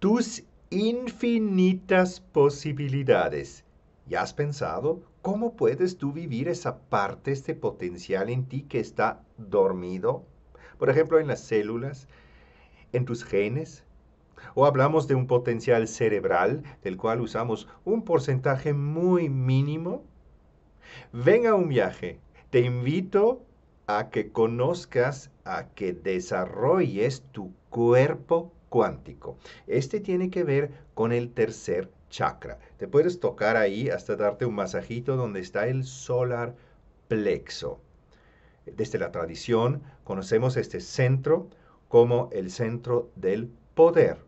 tus infinitas posibilidades. ¿Y has pensado cómo puedes tú vivir esa parte, este potencial en ti que está dormido? Por ejemplo, en las células, en tus genes. O hablamos de un potencial cerebral del cual usamos un porcentaje muy mínimo. Ven a un viaje. Te invito a que conozcas, a que desarrolles tu cuerpo cuántico. Este tiene que ver con el tercer chakra. Te puedes tocar ahí hasta darte un masajito donde está el solar plexo. Desde la tradición conocemos este centro como el centro del poder.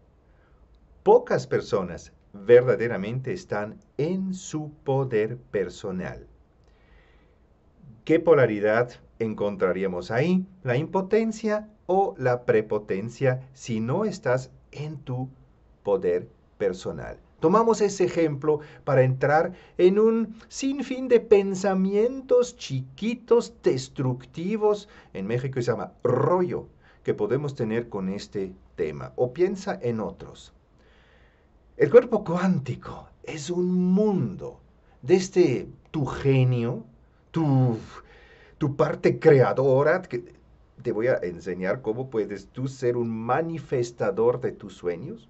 Pocas personas verdaderamente están en su poder personal. ¿Qué polaridad encontraríamos ahí? La impotencia la prepotencia si no estás en tu poder personal. Tomamos ese ejemplo para entrar en un sinfín de pensamientos chiquitos, destructivos, en México se llama rollo, que podemos tener con este tema. O piensa en otros. El cuerpo cuántico es un mundo de este tu genio, tu, tu parte creadora, que, te voy a enseñar cómo puedes tú ser un manifestador de tus sueños.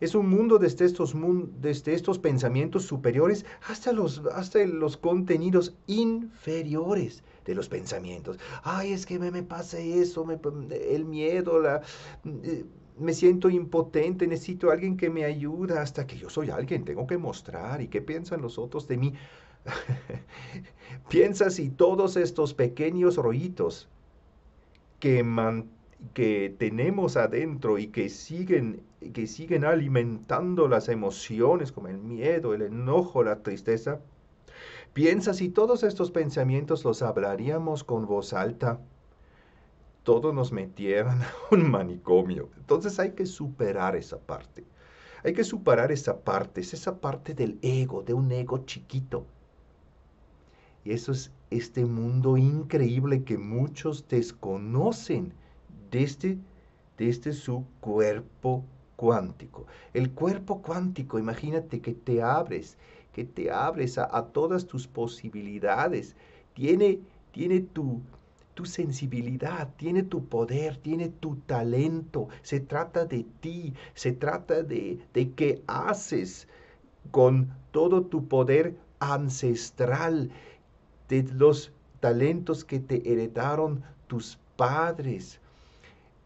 Es un mundo desde este, estos, este, estos pensamientos superiores hasta los, hasta los contenidos inferiores de los pensamientos. Ay, es que me, me pasa eso, me, el miedo, la, mm, me siento impotente, necesito alguien que me ayude hasta que yo soy alguien, tengo que mostrar y qué piensan los otros de mí. Piensa si todos estos pequeños rollitos que, que tenemos adentro y que siguen, que siguen alimentando las emociones como el miedo, el enojo, la tristeza? Piensa si todos estos pensamientos los hablaríamos con voz alta, todos nos metieran a un manicomio. Entonces hay que superar esa parte. Hay que superar esa parte, es esa parte del ego, de un ego chiquito, y eso es este mundo increíble que muchos desconocen desde, este, este su cuerpo cuántico. El cuerpo cuántico, imagínate que te abres, que te abres a, todas tus posibilidades. Tiene, tiene tu, tu sensibilidad, tiene tu poder, tiene tu talento. Se trata de ti, se trata de, de qué haces con todo tu poder ancestral de los talentos que te heredaron tus padres.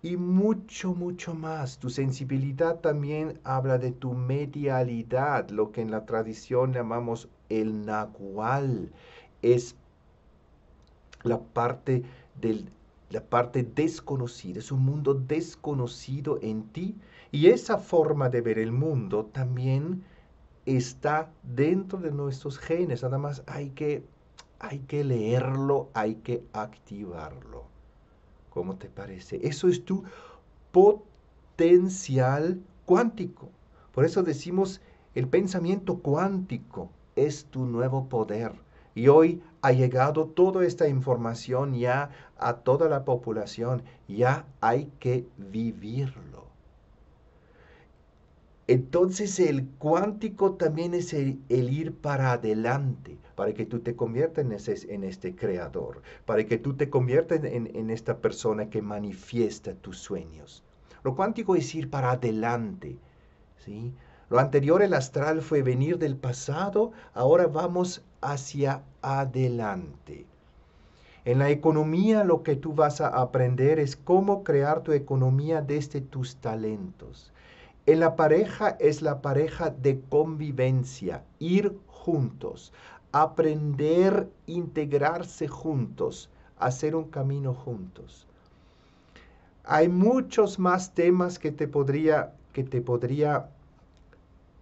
Y mucho, mucho más. Tu sensibilidad también habla de tu medialidad, lo que en la tradición llamamos el nahual. Es la parte la parte desconocida, es un mundo desconocido en ti y esa forma de ver el mundo también está dentro de nuestros genes, nada más hay que hay que leerlo, hay que activarlo. ¿Cómo te parece? Eso es tu potencial cuántico. Por eso decimos, el pensamiento cuántico es tu nuevo poder. Y hoy ha llegado toda esta información ya a toda la población. Ya hay que vivirlo. Entonces el cuántico también es el, ir para adelante, para que tú te conviertas en, en este creador, para que tú te conviertas en, en esta persona que manifiesta tus sueños. Lo cuántico es ir para adelante, ¿sí? Lo anterior, el astral, fue venir del pasado, ahora vamos hacia adelante. En la economía lo que tú vas a aprender es cómo crear tu economía desde tus talentos. En la pareja es la pareja de convivencia, ir juntos, aprender, integrarse juntos, hacer un camino juntos. Hay muchos más temas que te podría, que te podría,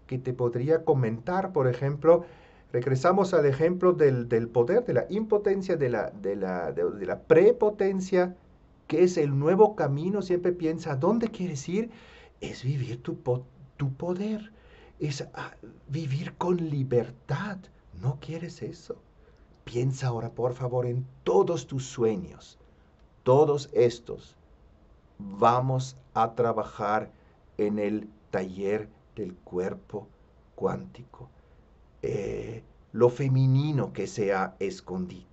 que te podría comentar. Por ejemplo, regresamos al ejemplo del, poder, de la impotencia, de la, de la, la prepotencia, que es el nuevo camino. Siempre piensa, ¿dónde quieres ir? es vivir tu, tu poder, es ah, vivir con libertad. ¿No quieres eso? Piensa ahora, por favor, en todos tus sueños. Todos estos vamos a trabajar en el taller del cuerpo cuántico. Eh, lo femenino que se ha escondido.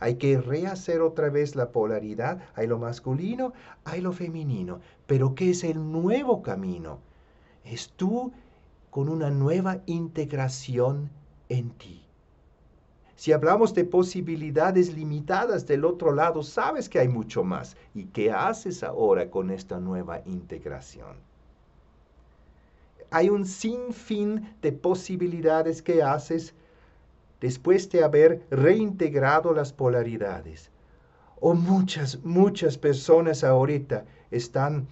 Hay que rehacer otra vez la polaridad. Hay lo masculino, hay lo femenino. Pero ¿qué es el nuevo camino? Es tú con una nueva integración en ti. Si hablamos de posibilidades limitadas del otro lado, sabes que hay mucho más. ¿Y qué haces ahora con esta nueva integración? Hay un sinfín de posibilidades que haces después de haber reintegrado las polaridades. O oh, muchas, muchas personas ahorita están,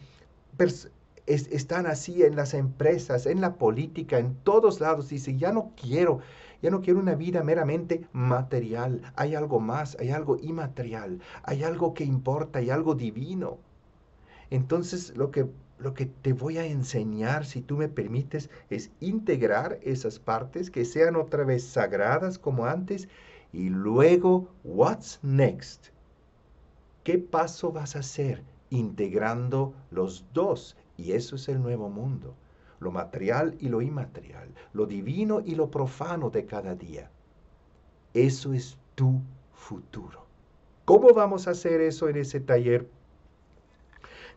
están así en las empresas, en la política, en todos lados. Dicen, ya no quiero, ya no quiero una vida meramente material. Hay algo más, hay algo inmaterial, hay algo que importa, hay algo divino. Entonces lo que lo que te voy a enseñar, si tú me permites, es integrar esas partes que sean otra vez sagradas como antes y luego, what's next? ¿Qué paso vas a hacer integrando los dos? Y eso es el nuevo mundo, lo material y lo inmaterial, lo divino y lo profano de cada día. Eso es tu futuro. ¿Cómo vamos a hacer eso en ese taller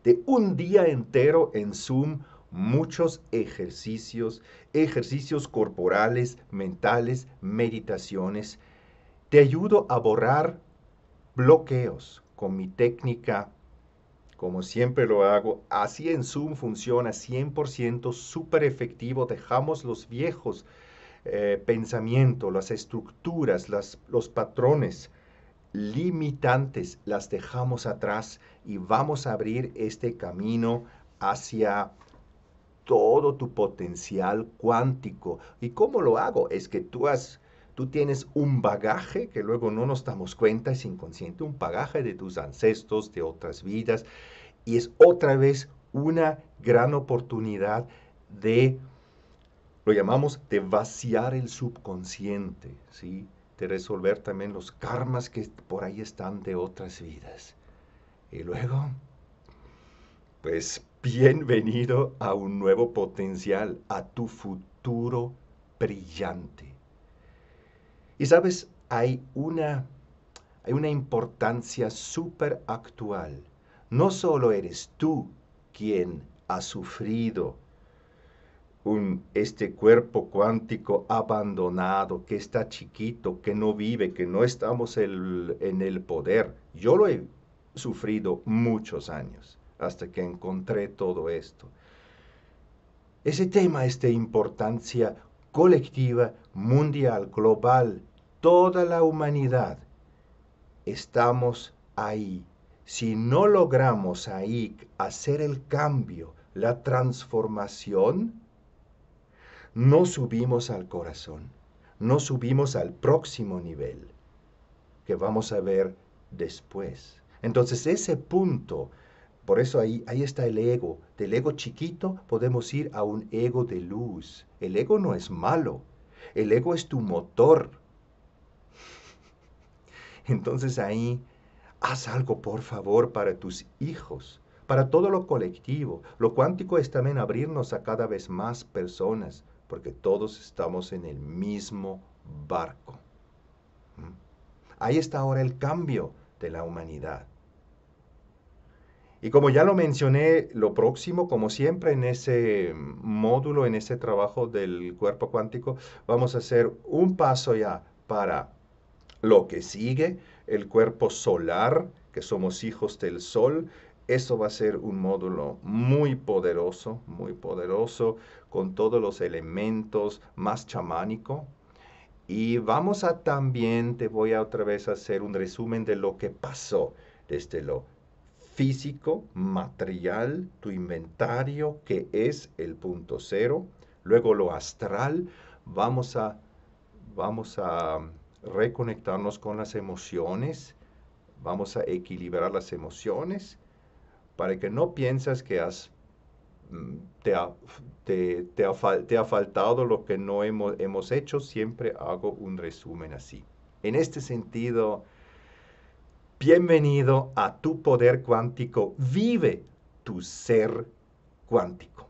de un día entero en Zoom muchos ejercicios, ejercicios corporales, mentales, meditaciones. Te ayudo a borrar bloqueos con mi técnica, como siempre lo hago. Así en Zoom funciona 100% súper efectivo. Dejamos los viejos eh, pensamientos, las estructuras, los patrones limitantes las dejamos atrás y vamos a abrir este camino hacia todo tu potencial cuántico. ¿Y cómo lo hago? Es que tú has tú tienes un bagaje que luego no nos damos cuenta, es inconsciente, un bagaje de tus ancestros, de otras vidas, y es otra vez una gran oportunidad de, lo llamamos, de vaciar el subconsciente, ¿sí? de resolver también los karmas que por ahí están de otras vidas. Y luego, pues bienvenido a un nuevo potencial, a tu futuro brillante. Y sabes, hay una, hay una importancia súper actual. No solo eres tú quien ha sufrido un, este cuerpo cuántico abandonado, que está chiquito, que no vive, que no estamos en el poder. Yo lo he sufrido muchos años hasta que encontré todo esto. Ese tema es de importancia colectiva, mundial, global. Toda la humanidad estamos ahí. Si no logramos ahí hacer el cambio, la transformación, no subimos al corazón, no subimos al próximo nivel, que vamos a ver después. Entonces ese punto, por eso ahí, ahí está el ego. Del ego chiquito podemos ir a un ego de luz. El ego no es malo, el ego es tu motor. Entonces ahí, haz algo por favor para tus hijos, para todo lo colectivo. Lo cuántico es también abrirnos a cada vez más personas, porque todos estamos en el mismo barco. ¿Mm? Ahí está ahora el cambio de la humanidad. Y como ya lo mencioné, lo próximo, como siempre en ese módulo, en ese trabajo del cuerpo cuántico, vamos a hacer un paso ya para lo que sigue, el cuerpo solar, que somos hijos del sol, eso va a ser un módulo muy poderoso, muy poderoso, con todos los elementos más chamánico. Y vamos a también, te voy a otra vez a hacer un resumen de lo que pasó desde lo físico, material, tu inventario, que es el punto cero. Luego lo astral, vamos a, vamos a reconectarnos con las emociones, vamos a equilibrar las emociones para que no pienses que has, mm, te, ha, faltado lo que no hemos, hemos hecho, siempre hago un resumen así. En este sentido, bienvenido a tu poder cuántico, vive tu ser cuántico.